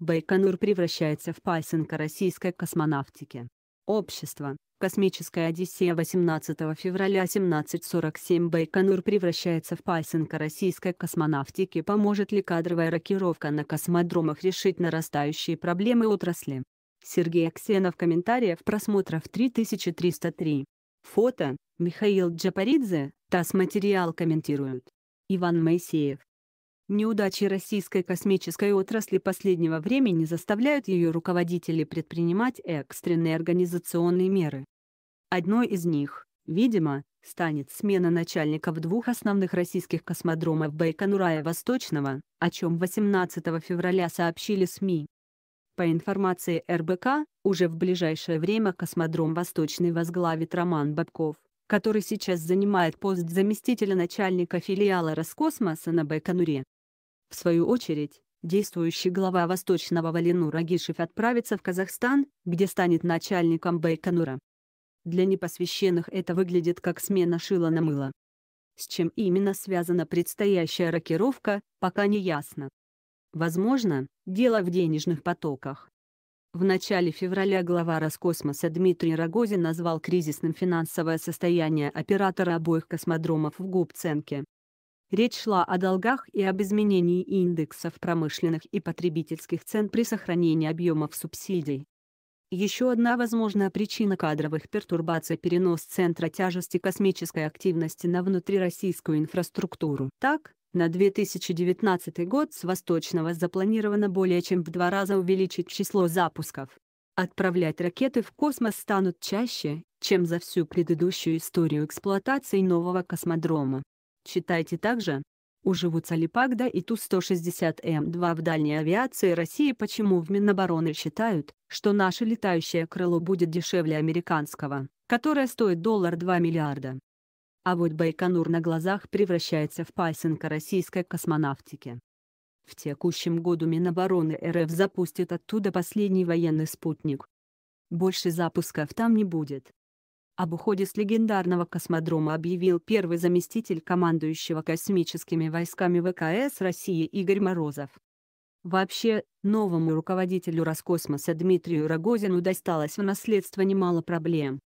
Байконур превращается в пасынка российской космонавтики. Общество. Космическая Одиссея 18 февраля 1747 Байконур превращается в пасынка российской космонавтики. Поможет ли кадровая рокировка на космодромах решить нарастающие проблемы отрасли? Сергей Аксенов комментариев просмотров 3303. Фото, Михаил Джапаридзе, ТАСС материал комментирует. Иван Моисеев. Неудачи российской космической отрасли последнего времени заставляют ее руководителей предпринимать экстренные организационные меры. Одной из них, видимо, станет смена начальников двух основных российских космодромов Байконура и Восточного, о чем 18 февраля сообщили СМИ. По информации РБК, уже в ближайшее время космодром Восточный возглавит Роман Бабков, который сейчас занимает пост заместителя начальника филиала Роскосмоса на Байконуре. В свою очередь, действующий глава Восточного Валину Рагишев отправится в Казахстан, где станет начальником Байконура. Для непосвященных это выглядит как смена шила на мыло. С чем именно связана предстоящая рокировка, пока не ясно. Возможно, дело в денежных потоках. В начале февраля глава Роскосмоса Дмитрий Рогозин назвал кризисным финансовое состояние оператора обоих космодромов в Губценке. Речь шла о долгах и об изменении индексов промышленных и потребительских цен при сохранении объемов субсидий. Еще одна возможная причина кадровых пертурбаций – перенос центра тяжести космической активности на внутрироссийскую инфраструктуру. Так, на 2019 год с Восточного запланировано более чем в два раза увеличить число запусков. Отправлять ракеты в космос станут чаще, чем за всю предыдущую историю эксплуатации нового космодрома. Читайте также «Ужи Вуцалипагда и Ту-160М2 в дальней авиации России Почему в Минобороны считают, что наше летающее крыло будет дешевле американского, которое стоит доллар 2 миллиарда?» А вот Байконур на глазах превращается в пасынка российской космонавтики. В текущем году Минобороны РФ запустит оттуда последний военный спутник. Больше запусков там не будет. Об уходе с легендарного космодрома объявил первый заместитель командующего космическими войсками ВКС России Игорь Морозов. Вообще, новому руководителю Роскосмоса Дмитрию Рогозину досталось в наследство немало проблем.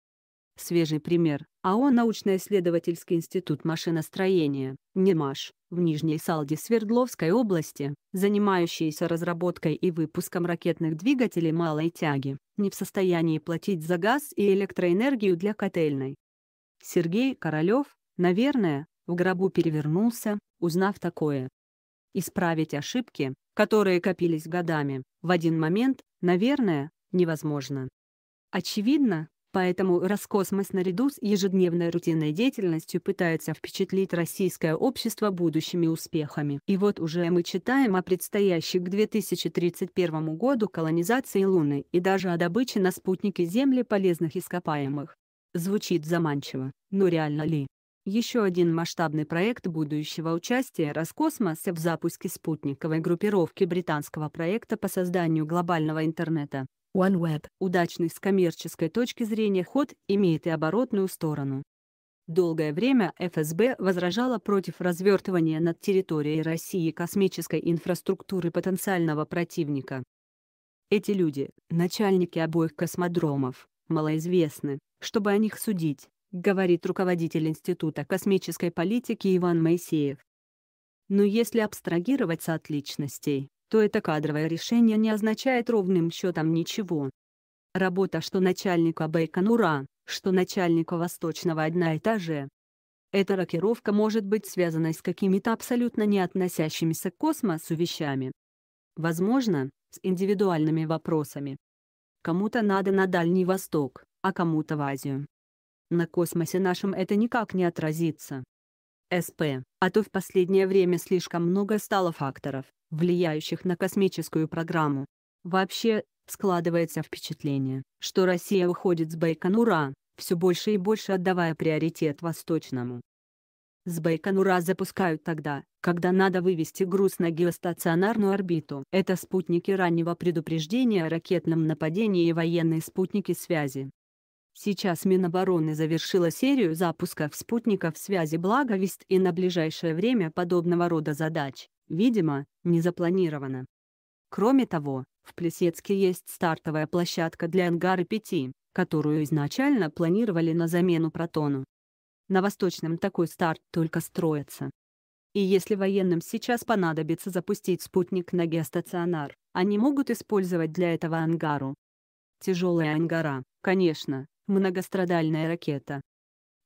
Свежий пример – АО «Научно-исследовательский институт машиностроения» НИМАШ в Нижней Салде Свердловской области, занимающийся разработкой и выпуском ракетных двигателей малой тяги, не в состоянии платить за газ и электроэнергию для котельной. Сергей Королёв, наверное, в гробу перевернулся, узнав такое. Исправить ошибки, которые копились годами, в один момент, наверное, невозможно. Очевидно, Поэтому Роскосмос наряду с ежедневной рутинной деятельностью пытается впечатлить российское общество будущими успехами. И вот уже мы читаем о предстоящей к 2031 году колонизации Луны и даже о добыче на спутнике Земли полезных ископаемых. Звучит заманчиво, но ну реально ли? Еще один масштабный проект будущего участия Роскосмоса в запуске спутниковой группировки британского проекта по созданию глобального интернета OneWeb. Удачный с коммерческой точки зрения ход имеет и оборотную сторону. Долгое время ФСБ возражала против развертывания над территорией России космической инфраструктуры потенциального противника. Эти люди, начальники обоих космодромов, малоизвестны, чтобы о них судить, говорит руководитель Института космической политики Иван Моисеев. Но если абстрагироваться от личностей, то это кадровое решение не означает ровным счетом ничего. Работа что начальника Байконура, что начальника Восточного одна и та же. Эта рокировка может быть связана с какими-то абсолютно не относящимися к космосу вещами. Возможно, с индивидуальными вопросами. Кому-то надо на Дальний Восток, а кому-то в Азию. На космосе нашем это никак не отразится. СП, а то в последнее время слишком много стало факторов, влияющих на космическую программу. Вообще, складывается впечатление, что Россия уходит с Байконура, все больше и больше отдавая приоритет Восточному. С Байконура запускают тогда, когда надо вывести груз на геостационарную орбиту. Это спутники раннего предупреждения о ракетном нападении и военные спутники связи. Сейчас Минобороны завершила серию запусков спутников связи «Благовест» и на ближайшее время подобного рода задач, видимо, не запланировано. Кроме того, в Плесецке есть стартовая площадка для ангары 5, которую изначально планировали на замену «Протону». На Восточном такой старт только строится. И если военным сейчас понадобится запустить спутник на геостационар, они могут использовать для этого ангару. Тяжелая ангара, конечно, многострадальная ракета.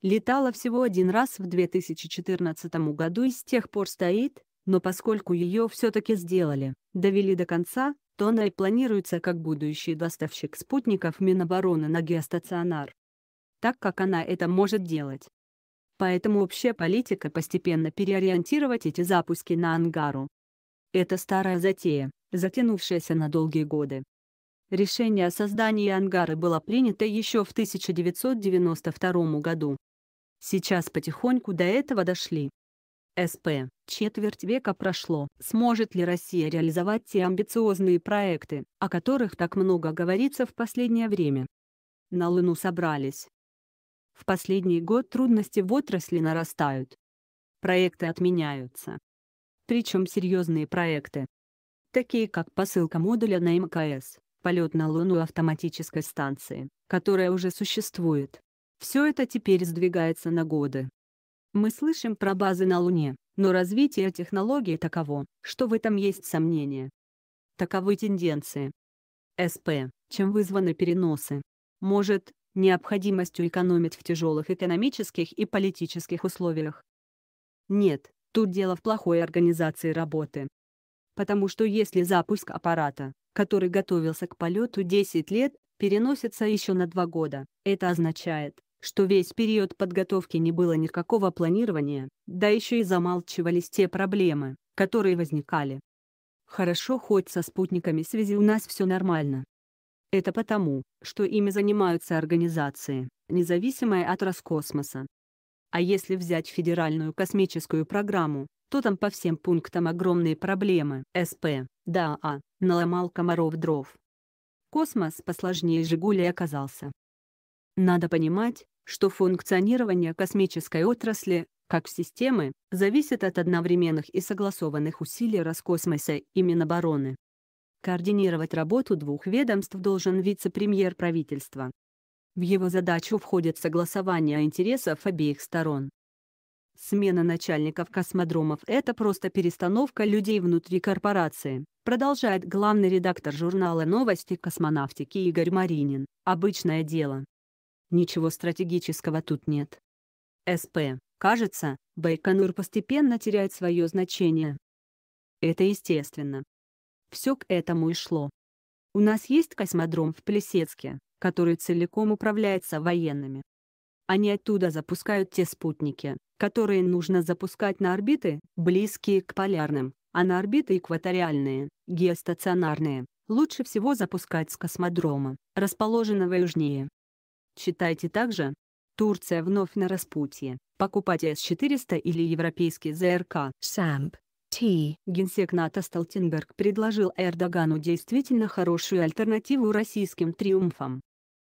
Летала всего один раз в 2014 году и с тех пор стоит, но поскольку ее все-таки сделали, довели до конца, то она и планируется как будущий доставщик спутников Минобороны на геостационар. Так как она это может делать. Поэтому общая политика постепенно переориентировать эти запуски на ангару. Это старая затея, затянувшаяся на долгие годы. Решение о создании ангары было принято еще в 1992 году. Сейчас потихоньку до этого дошли. СП. Четверть века прошло. Сможет ли Россия реализовать те амбициозные проекты, о которых так много говорится в последнее время? На Луну собрались. В последний год трудности в отрасли нарастают. Проекты отменяются. Причем серьезные проекты. Такие как посылка модуля на МКС, полет на Луну автоматической станции, которая уже существует. Все это теперь сдвигается на годы. Мы слышим про базы на Луне, но развитие технологии таково, что в этом есть сомнения. Таковы тенденции. СП, чем вызваны переносы. Может, необходимостью экономить в тяжелых экономических и политических условиях. Нет, тут дело в плохой организации работы. Потому что если запуск аппарата который готовился к полету 10 лет, переносится еще на 2 года. Это означает, что весь период подготовки не было никакого планирования, да еще и замалчивались те проблемы, которые возникали. Хорошо, хоть со спутниками связи у нас все нормально. Это потому, что ими занимаются организации, независимые от Роскосмоса, а если взять Федеральную космическую программу, то там по всем пунктам огромные проблемы. СП, да, а, наломал комаров дров. Космос посложнее «Жигули» оказался. Надо понимать, что функционирование космической отрасли, как системы, зависит от одновременных и согласованных усилий Роскосмоса и Минобороны. Координировать работу двух ведомств должен вице-премьер правительства, в его задачу входит согласование интересов обеих сторон. Смена начальников космодромов – это просто перестановка людей внутри корпорации, продолжает главный редактор журнала «Новости космонавтики» Игорь Маринин. Обычное дело. Ничего стратегического тут нет. СП. Кажется, Байконур постепенно теряет свое значение. Это естественно. Все к этому и шло. У нас есть космодром в Плесецке, который целиком управляется военными. Они оттуда запускают те спутники, которые нужно запускать на орбиты, близкие к полярным, а на орбиты экваториальные, геостационарные, лучше всего запускать с космодрома, расположенного южнее. Читайте также. Турция вновь на распутье. Покупать С-400 или европейский ЗРК. Самп. Т. Генсек НАТО Столтенберг предложил Эрдогану действительно хорошую альтернативу российским триумфам.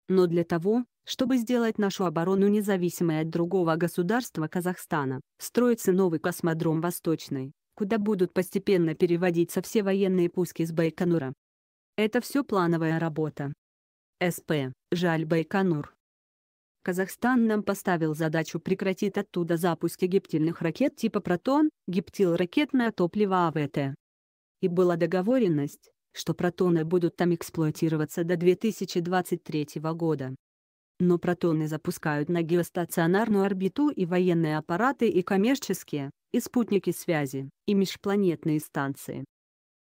Но для того, чтобы сделать нашу оборону независимой от другого государства Казахстана, строится новый космодром Восточный, куда будут постепенно переводиться все военные пуски с Байконура. Это все плановая работа. СП. Жаль Байконур. Казахстан нам поставил задачу прекратить оттуда запуски гептильных ракет типа «Протон», гептил ракетное топливо АВТ. И была договоренность, что протоны будут там эксплуатироваться до 2023 года. Но протоны запускают на геостационарную орбиту и военные аппараты и коммерческие, и спутники связи, и межпланетные станции.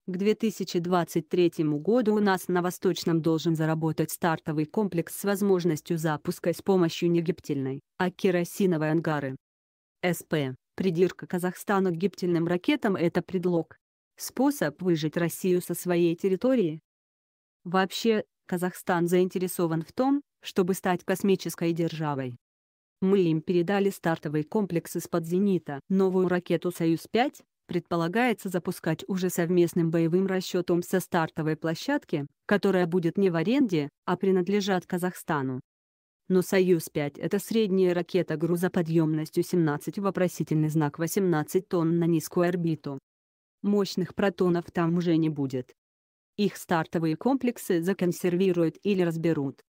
К 2023 году у нас на Восточном должен заработать стартовый комплекс с возможностью запуска с помощью не негептильной, а керосиновой ангары. СП. Придирка Казахстана к гептильным ракетам – это предлог, способ выжить Россию со своей территории. Вообще, Казахстан заинтересован в том, чтобы стать космической державой. Мы им передали стартовый комплекс из-под «Зенита». Новую ракету «Союз-5» предполагается запускать уже совместным боевым расчетом со стартовой площадки, которая будет не в аренде, а принадлежат Казахстану. Но «Союз-5» — это средняя ракета грузоподъемностью 17 вопросительный знак 18 тонн на низкую орбиту, мощных протонов там уже не будет. Их стартовые комплексы законсервируют или разберут.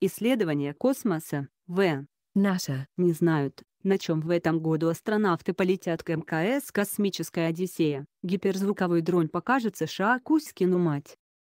Исследования космоса, В. НАСА, не знают, на чем в этом году астронавты полетят к МКС «Космическая Одиссея». Гиперзвуковой дрон покажет США Кузькину мать.